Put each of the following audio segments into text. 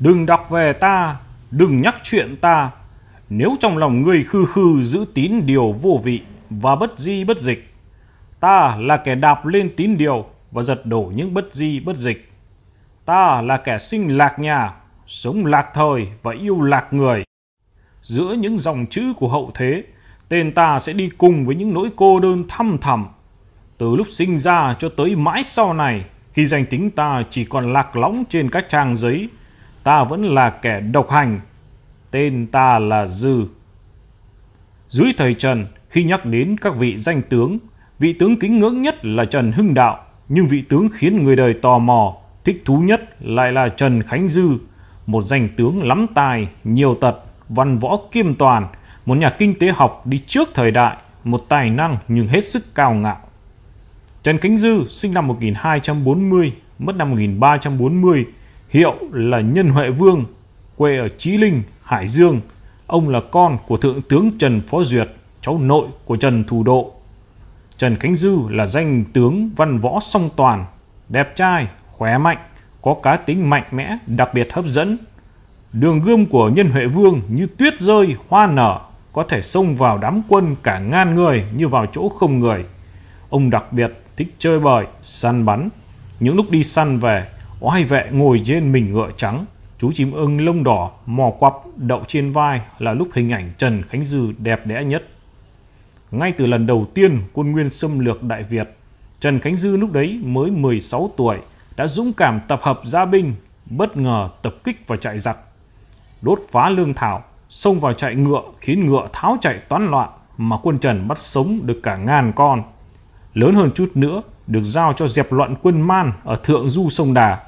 Đừng đọc về ta, đừng nhắc chuyện ta. Nếu trong lòng ngươi khư khư giữ tín điều vô vị và bất di bất dịch, ta là kẻ đạp lên tín điều và giật đổ những bất di bất dịch. Ta là kẻ sinh lạc nhà, sống lạc thời và yêu lạc người. Giữa những dòng chữ của hậu thế, tên ta sẽ đi cùng với những nỗi cô đơn thăm thẳm. Từ lúc sinh ra cho tới mãi sau này, khi danh tính ta chỉ còn lạc lõng trên các trang giấy, ta vẫn là kẻ độc hành. Tên ta là Dư. Dưới thời Trần, khi nhắc đến các vị danh tướng, vị tướng kính ngưỡng nhất là Trần Hưng Đạo, nhưng vị tướng khiến người đời tò mò, thích thú nhất lại là Trần Khánh Dư, một danh tướng lắm tài, nhiều tật, văn võ kiêm toàn, một nhà kinh tế học đi trước thời đại, một tài năng nhưng hết sức cao ngạo. Trần Khánh Dư sinh năm 1240, mất năm 1340, Hiệu là Nhân Huệ Vương, quê ở Chí Linh, Hải Dương. Ông là con của Thượng tướng Trần Phó Duyệt, cháu nội của Trần Thủ Độ. Trần Khánh Dư là danh tướng văn võ song toàn, đẹp trai, khỏe mạnh, có cá tính mạnh mẽ, đặc biệt hấp dẫn. Đường gươm của Nhân Huệ Vương như tuyết rơi, hoa nở, có thể xông vào đám quân cả ngàn người như vào chỗ không người. Ông đặc biệt thích chơi bời, săn bắn. Những lúc đi săn về, có hai vệ ngồi trên mình ngựa trắng, chú chim ưng lông đỏ, mò quặp, đậu trên vai là lúc hình ảnh Trần Khánh Dư đẹp đẽ nhất. Ngay từ lần đầu tiên quân Nguyên xâm lược Đại Việt, Trần Khánh Dư lúc đấy mới 16 tuổi đã dũng cảm tập hợp gia binh, bất ngờ tập kích vào chạy giặc. Đốt phá lương thảo, xông vào chạy ngựa khiến ngựa tháo chạy toán loạn mà quân Trần bắt sống được cả ngàn con. Lớn hơn chút nữa, được giao cho dẹp loạn quân Man ở thượng du sông Đà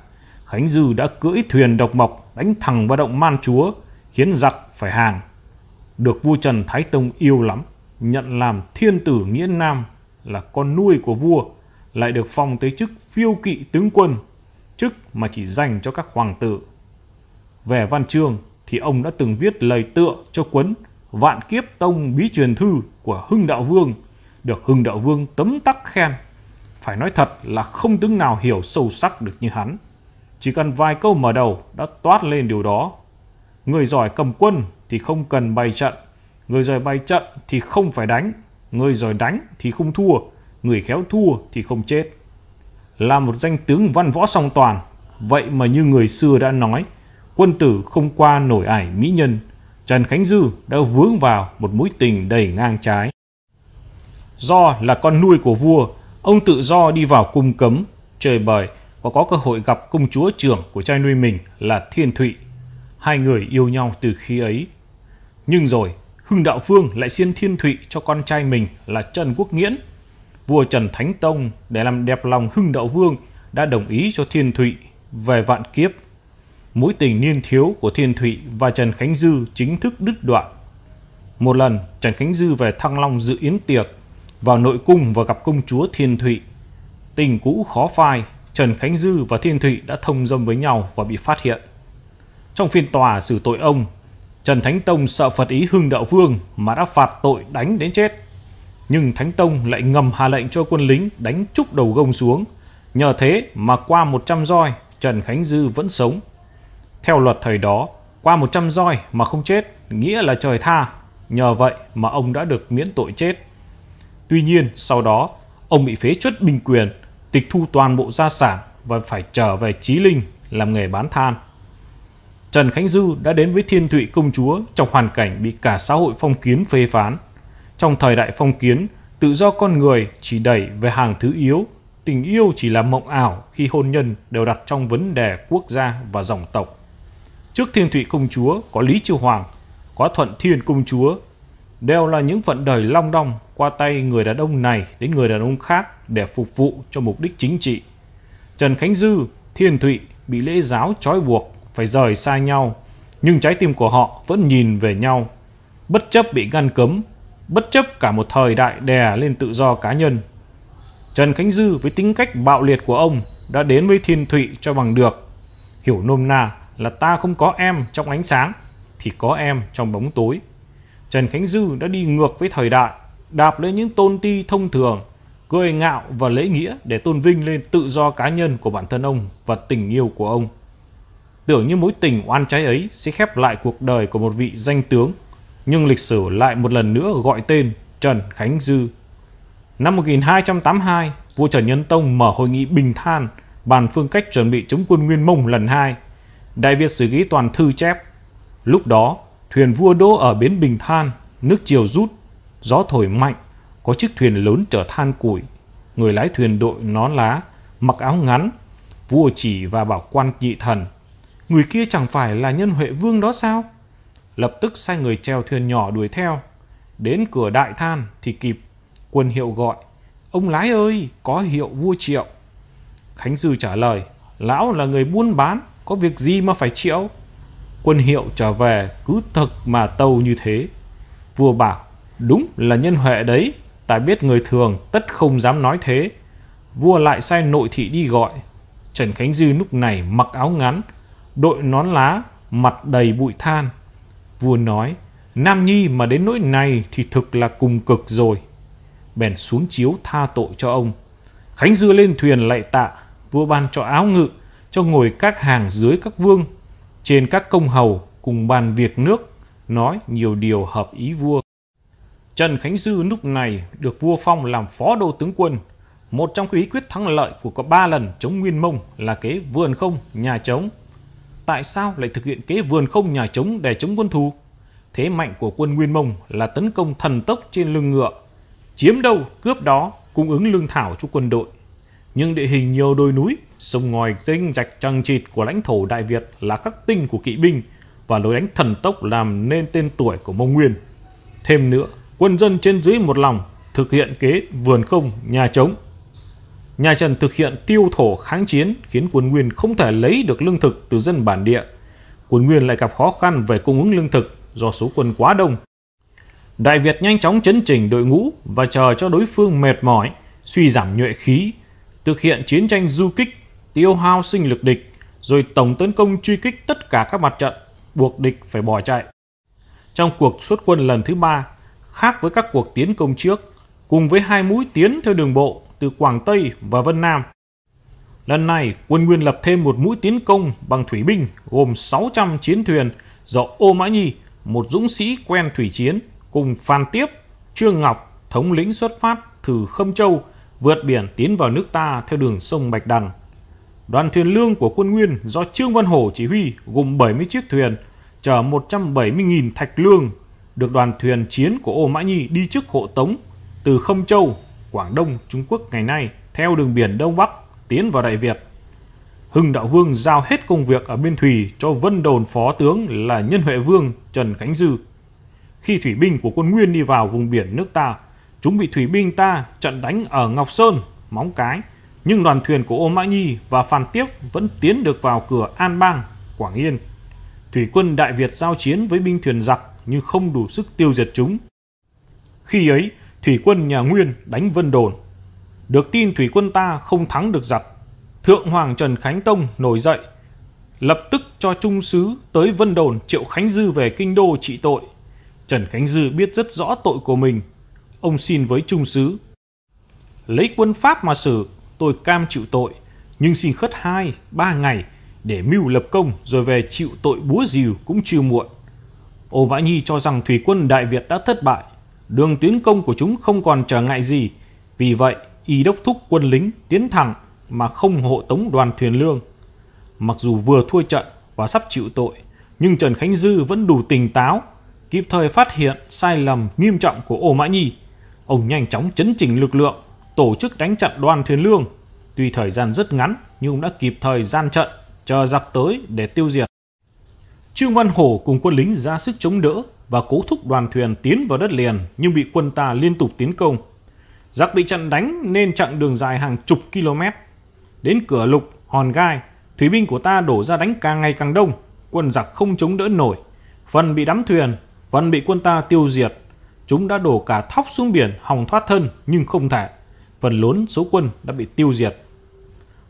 Khánh Dư đã cưỡi thuyền độc mộc đánh thẳng vào động man chúa, khiến giặc phải hàng. Được vua Trần Thái Tông yêu lắm, nhận làm thiên tử Nghĩa Nam là con nuôi của vua, lại được phong tới chức phiêu kỵ tướng quân, chức mà chỉ dành cho các hoàng tử. Về văn chương thì ông đã từng viết lời tựa cho cuốn Vạn Kiếp Tông Bí Truyền Thư của Hưng Đạo Vương, được Hưng Đạo Vương tấm tắc khen. Phải nói thật là không tướng nào hiểu sâu sắc được như hắn. Chỉ cần vài câu mở đầu đã toát lên điều đó. Người giỏi cầm quân thì không cần bày trận, người giỏi bày trận thì không phải đánh, người giỏi đánh thì không thua, người khéo thua thì không chết. Là một danh tướng văn võ song toàn, vậy mà như người xưa đã nói, quân tử không qua nổi ải mỹ nhân, Trần Khánh Dư đã vướng vào một mối tình đầy ngang trái. Do là con nuôi của vua, ông tự do đi vào cung cấm, trời bời, và có cơ hội gặp công chúa trưởng của trai nuôi mình là Thiên Thụy. Hai người yêu nhau từ khi ấy. Nhưng rồi, Hưng Đạo Vương lại xin Thiên Thụy cho con trai mình là Trần Quốc Nghiễn. Vua Trần Thánh Tông để làm đẹp lòng Hưng Đạo Vương đã đồng ý cho Thiên Thụy về vạn kiếp. Mối tình niên thiếu của Thiên Thụy và Trần Khánh Dư chính thức đứt đoạn. Một lần, Trần Khánh Dư về Thăng Long dự yến tiệc, vào nội cung và gặp công chúa Thiên Thụy. Tình cũ khó phai, Trần Khánh Dư và Thiên Thụy đã thông dâm với nhau và bị phát hiện. Trong phiên tòa xử tội ông, Trần Thánh Tông sợ Phật ý Hưng Đạo Vương mà đã phạt tội đánh đến chết. Nhưng Thánh Tông lại ngầm hạ lệnh cho quân lính đánh trúc đầu gông xuống. Nhờ thế mà qua 100 roi, Trần Khánh Dư vẫn sống. Theo luật thời đó, qua 100 roi mà không chết nghĩa là trời tha. Nhờ vậy mà ông đã được miễn tội chết. Tuy nhiên, sau đó, ông bị phế chuất binh quyền – tịch thu toàn bộ gia sản và phải trở về Chí Linh làm nghề bán than. Trần Khánh Dư đã đến với Thiên Thụy Công Chúa trong hoàn cảnh bị cả xã hội phong kiến phê phán. Trong thời đại phong kiến, tự do con người chỉ đẩy về hàng thứ yếu, tình yêu chỉ là mộng ảo khi hôn nhân đều đặt trong vấn đề quốc gia và dòng tộc. Trước Thiên Thụy Công Chúa có Lý Chiêu Hoàng, có Thuận Thiên Công Chúa, đều là những vận đời long đong qua tay người đàn ông này đến người đàn ông khác để phục vụ cho mục đích chính trị. Trần Khánh Dư, Thiên Thụy bị lễ giáo trói buộc phải rời xa nhau, nhưng trái tim của họ vẫn nhìn về nhau, bất chấp bị ngăn cấm, bất chấp cả một thời đại đè lên tự do cá nhân. Trần Khánh Dư với tính cách bạo liệt của ông đã đến với Thiên Thụy cho bằng được. Hiểu nôm na là ta không có em trong ánh sáng thì có em trong bóng tối. Trần Khánh Dư đã đi ngược với thời đại đạp lên những tôn ti thông thường, cười ngạo và lễ nghĩa để tôn vinh lên tự do cá nhân của bản thân ông và tình yêu của ông. Tưởng như mối tình oan trái ấy sẽ khép lại cuộc đời của một vị danh tướng, nhưng lịch sử lại một lần nữa gọi tên Trần Khánh Dư. Năm 1282, vua Trần Nhân Tông mở hội nghị Bình Than bàn phương cách chuẩn bị chống quân Nguyên Mông lần hai. Đại Việt sử ký toàn thư chép. Lúc đó, thuyền vua đỗ ở bến Bình Than, nước chiều rút Gió thổi mạnh, có chiếc thuyền lớn chở than củi. Người lái thuyền đội nón lá, mặc áo ngắn, vua chỉ và bảo quan nhị thần. Người kia chẳng phải là nhân huệ vương đó sao? Lập tức sai người treo thuyền nhỏ đuổi theo. Đến cửa đại than thì kịp, quân hiệu gọi. Ông lái ơi, có hiệu vua triệu. Khánh Dư trả lời, lão là người buôn bán, có việc gì mà phải triệu? Quân hiệu trở về cứ thật mà tâu như thế. Vua bảo, Đúng là nhân huệ đấy, ta biết người thường tất không dám nói thế. Vua lại sai nội thị đi gọi. Trần Khánh Dư lúc này mặc áo ngắn, đội nón lá, mặt đầy bụi than. Vua nói, Nam Nhi mà đến nỗi này thì thực là cùng cực rồi. Bèn xuống chiếu tha tội cho ông. Khánh Dư lên thuyền lạy tạ, vua ban cho áo ngự, cho ngồi các hàng dưới các vương, trên các công hầu cùng bàn việc nước, nói nhiều điều hợp ý vua. Trần Khánh Dư lúc này được vua phong làm phó đô tướng quân. Một trong các bí quyết thắng lợi của có ba lần chống Nguyên Mông là kế vườn không nhà chống. Tại sao lại thực hiện kế vườn không nhà chống để chống quân thù? Thế mạnh của quân Nguyên Mông là tấn công thần tốc trên lưng ngựa, chiếm đâu cướp đó, cung ứng lương thảo cho quân đội. Nhưng địa hình nhiều đồi núi, sông ngòi danh rạch trăng trịt của lãnh thổ Đại Việt là khắc tinh của kỵ binh và lối đánh thần tốc làm nên tên tuổi của Mông Nguyên. Thêm nữa, quân dân trên dưới một lòng thực hiện kế vườn không nhà trống. Nhà Trần thực hiện tiêu thổ kháng chiến khiến quân Nguyên không thể lấy được lương thực từ dân bản địa. Quân Nguyên lại gặp khó khăn về cung ứng lương thực do số quân quá đông. Đại Việt nhanh chóng chấn chỉnh đội ngũ và chờ cho đối phương mệt mỏi, suy giảm nhuệ khí, thực hiện chiến tranh du kích, tiêu hao sinh lực địch, rồi tổng tấn công truy kích tất cả các mặt trận, buộc địch phải bỏ chạy. Trong cuộc xuất quân lần thứ ba, Khác với các cuộc tiến công trước, cùng với hai mũi tiến theo đường bộ từ Quảng Tây và Vân Nam. Lần này, quân Nguyên lập thêm một mũi tiến công bằng thủy binh gồm 600 chiến thuyền do Ô Mã Nhi, một dũng sĩ quen thủy chiến, cùng Phan Tiếp, Trương Ngọc, thống lĩnh xuất phát từ Khâm Châu, vượt biển tiến vào nước ta theo đường sông Bạch Đằng. Đoàn thuyền lương của quân Nguyên do Trương Văn Hổ chỉ huy gồm 70 chiếc thuyền, chở 170.000 thạch lương được đoàn thuyền chiến của Ô Mã Nhi đi trước hộ tống từ Khâm Châu, Quảng Đông, Trung Quốc ngày nay theo đường biển Đông Bắc tiến vào Đại Việt. Hưng Đạo Vương giao hết công việc ở Biên Thùy cho Vân Đồn Phó Tướng là Nhân Huệ Vương Trần Khánh Dư. Khi thủy binh của quân Nguyên đi vào vùng biển nước ta, chúng bị thủy binh ta trận đánh ở Ngọc Sơn, Móng Cái, nhưng đoàn thuyền của Ô Mã Nhi và Phan Tiếp vẫn tiến được vào cửa An Bang, Quảng Yên. Thủy quân Đại Việt giao chiến với binh thuyền giặc nhưng không đủ sức tiêu diệt chúng. Khi ấy, thủy quân nhà Nguyên đánh Vân Đồn. Được tin thủy quân ta không thắng được giặc, Thượng Hoàng Trần Khánh Tông nổi dậy, lập tức cho trung sứ tới Vân Đồn triệu Khánh Dư về kinh đô trị tội. Trần Khánh Dư biết rất rõ tội của mình, ông xin với trung sứ. Lấy quân Pháp mà xử, tôi cam chịu tội, nhưng xin khất hai, ba ngày để mưu lập công rồi về chịu tội búa rìu cũng chưa muộn. Ô Mã Nhi cho rằng thủy quân Đại Việt đã thất bại, đường tiến công của chúng không còn trở ngại gì. Vì vậy, y đốc thúc quân lính tiến thẳng mà không hộ tống đoàn thuyền lương. Mặc dù vừa thua trận và sắp chịu tội, nhưng Trần Khánh Dư vẫn đủ tỉnh táo, kịp thời phát hiện sai lầm nghiêm trọng của Ô Mã Nhi. Ông nhanh chóng chấn chỉnh lực lượng, tổ chức đánh chặn đoàn thuyền lương. Tuy thời gian rất ngắn, nhưng ông đã kịp thời gian trận, chờ giặc tới để tiêu diệt. Trương Văn Hổ cùng quân lính ra sức chống đỡ và cố thúc đoàn thuyền tiến vào đất liền nhưng bị quân ta liên tục tiến công. Giặc bị chặn đánh nên chặn đường dài hàng chục km. Đến cửa lục, hòn gai, thủy binh của ta đổ ra đánh càng ngày càng đông, quân giặc không chống đỡ nổi. Phần bị đắm thuyền, phần bị quân ta tiêu diệt. Chúng đã đổ cả thóc xuống biển hòng thoát thân nhưng không thể. Phần lớn số quân đã bị tiêu diệt.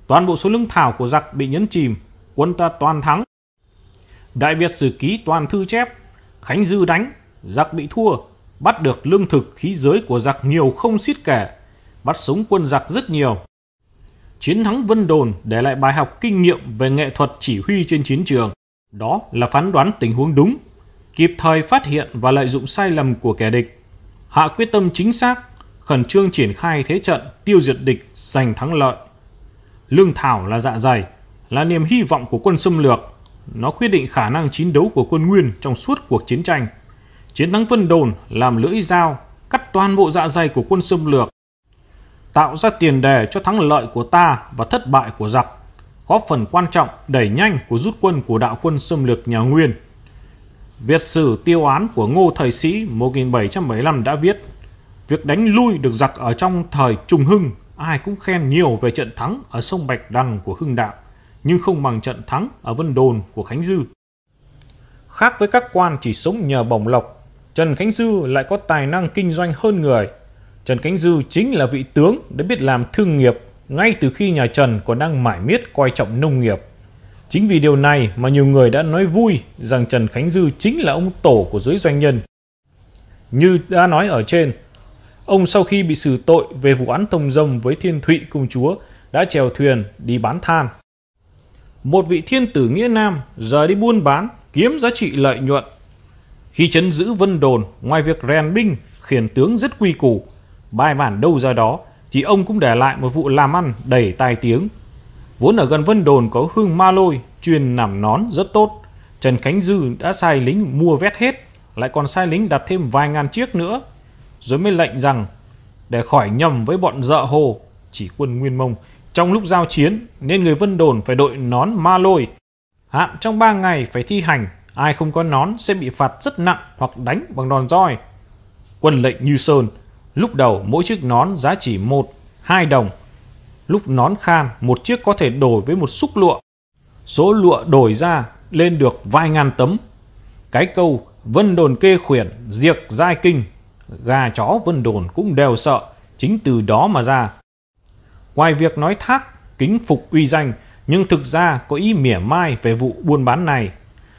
Toàn bộ số lương thảo của giặc bị nhấn chìm, quân ta toàn thắng. Đại Việt Sử Ký toàn thư chép, Khánh Dư đánh, giặc bị thua, bắt được lương thực khí giới của giặc nhiều không xiết kẻ, bắt sống quân giặc rất nhiều. Chiến thắng Vân Đồn để lại bài học kinh nghiệm về nghệ thuật chỉ huy trên chiến trường. Đó là phán đoán tình huống đúng, kịp thời phát hiện và lợi dụng sai lầm của kẻ địch. Hạ quyết tâm chính xác, khẩn trương triển khai thế trận, tiêu diệt địch, giành thắng lợi. Lương thảo là dạ dày, là niềm hy vọng của quân xâm lược – nó quyết định khả năng chiến đấu của quân Nguyên trong suốt cuộc chiến tranh. Chiến thắng Vân Đồn làm lưỡi dao, cắt toàn bộ dạ dày của quân xâm lược, tạo ra tiền đề cho thắng lợi của ta và thất bại của giặc, góp phần quan trọng đẩy nhanh của rút quân của đạo quân xâm lược nhà Nguyên. Việt sử tiêu án của Ngô Thời Sĩ 1775 đã viết Việc đánh lui được giặc ở trong thời Trùng Hưng ai cũng khen nhiều về trận thắng ở sông Bạch Đằng của Hưng Đạo nhưng không bằng trận thắng ở Vân Đồn của Khánh Dư. Khác với các quan chỉ sống nhờ bổng lộc, Trần Khánh Dư lại có tài năng kinh doanh hơn người. Trần Khánh Dư chính là vị tướng đã biết làm thương nghiệp ngay từ khi nhà Trần còn đang mải miết coi trọng nông nghiệp. Chính vì điều này mà nhiều người đã nói vui rằng Trần Khánh Dư chính là ông tổ của giới doanh nhân. Như đã nói ở trên, ông sau khi bị xử tội về vụ án thông dâm với Thiên Thụy công chúa đã chèo thuyền đi bán than một vị thiên tử nghĩa nam giờ đi buôn bán, kiếm giá trị lợi nhuận. Khi chấn giữ Vân Đồn, ngoài việc rèn binh, khiển tướng rất quy củ, bài bản đâu ra đó, thì ông cũng để lại một vụ làm ăn đầy tai tiếng. Vốn ở gần Vân Đồn có hương ma lôi, truyền nằm nón rất tốt. Trần Khánh Dư đã sai lính mua vét hết, lại còn sai lính đặt thêm vài ngàn chiếc nữa. Rồi mới lệnh rằng, để khỏi nhầm với bọn dợ hồ, chỉ quân Nguyên Mông, trong lúc giao chiến nên người Vân Đồn phải đội nón ma lôi. Hạn trong 3 ngày phải thi hành, ai không có nón sẽ bị phạt rất nặng hoặc đánh bằng đòn roi. Quân lệnh Như Sơn, lúc đầu mỗi chiếc nón giá chỉ một hai đồng. Lúc nón khan, một chiếc có thể đổi với một xúc lụa. Số lụa đổi ra lên được vài ngàn tấm. Cái câu Vân Đồn kê khuyển, diệt giai kinh, gà chó Vân Đồn cũng đều sợ, chính từ đó mà ra. Ngoài việc nói thác, kính phục uy danh, nhưng thực ra có ý mỉa mai về vụ buôn bán này.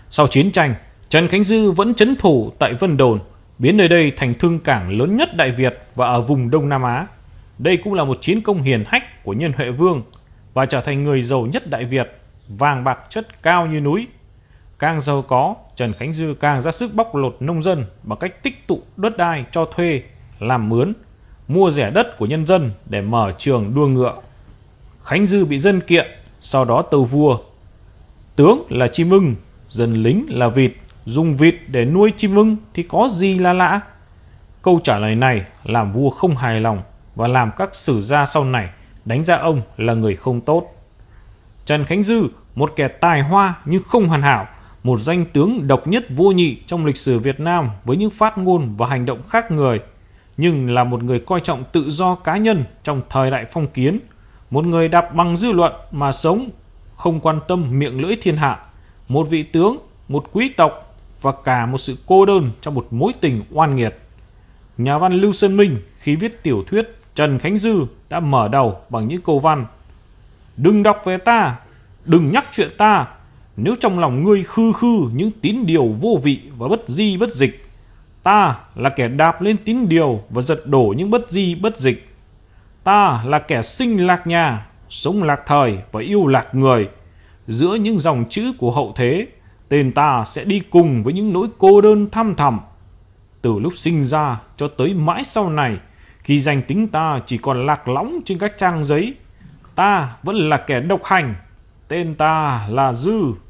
Sau chiến tranh, Trần Khánh Dư vẫn chấn thủ tại Vân Đồn, biến nơi đây thành thương cảng lớn nhất Đại Việt và ở vùng Đông Nam Á. Đây cũng là một chiến công hiền hách của nhân Huệ Vương và trở thành người giàu nhất Đại Việt, vàng bạc chất cao như núi. Càng giàu có, Trần Khánh Dư càng ra sức bóc lột nông dân bằng cách tích tụ đất đai cho thuê, làm mướn, mua rẻ đất của nhân dân để mở trường đua ngựa. Khánh Dư bị dân kiện, sau đó tâu vua. Tướng là chim ưng, dân lính là vịt, dùng vịt để nuôi chim ưng thì có gì là lạ? Câu trả lời này làm vua không hài lòng và làm các sử gia sau này đánh giá ông là người không tốt. Trần Khánh Dư, một kẻ tài hoa nhưng không hoàn hảo, một danh tướng độc nhất vô nhị trong lịch sử Việt Nam với những phát ngôn và hành động khác người nhưng là một người coi trọng tự do cá nhân trong thời đại phong kiến, một người đạp bằng dư luận mà sống, không quan tâm miệng lưỡi thiên hạ, một vị tướng, một quý tộc và cả một sự cô đơn trong một mối tình oan nghiệt. Nhà văn Lưu Sơn Minh khi viết tiểu thuyết Trần Khánh Dư đã mở đầu bằng những câu văn Đừng đọc về ta, đừng nhắc chuyện ta, nếu trong lòng ngươi khư khư những tín điều vô vị và bất di bất dịch Ta là kẻ đạp lên tín điều và giật đổ những bất di bất dịch. Ta là kẻ sinh lạc nhà, sống lạc thời và yêu lạc người. Giữa những dòng chữ của hậu thế, tên ta sẽ đi cùng với những nỗi cô đơn thăm thẳm. Từ lúc sinh ra cho tới mãi sau này, khi danh tính ta chỉ còn lạc lõng trên các trang giấy, ta vẫn là kẻ độc hành. Tên ta là Dư.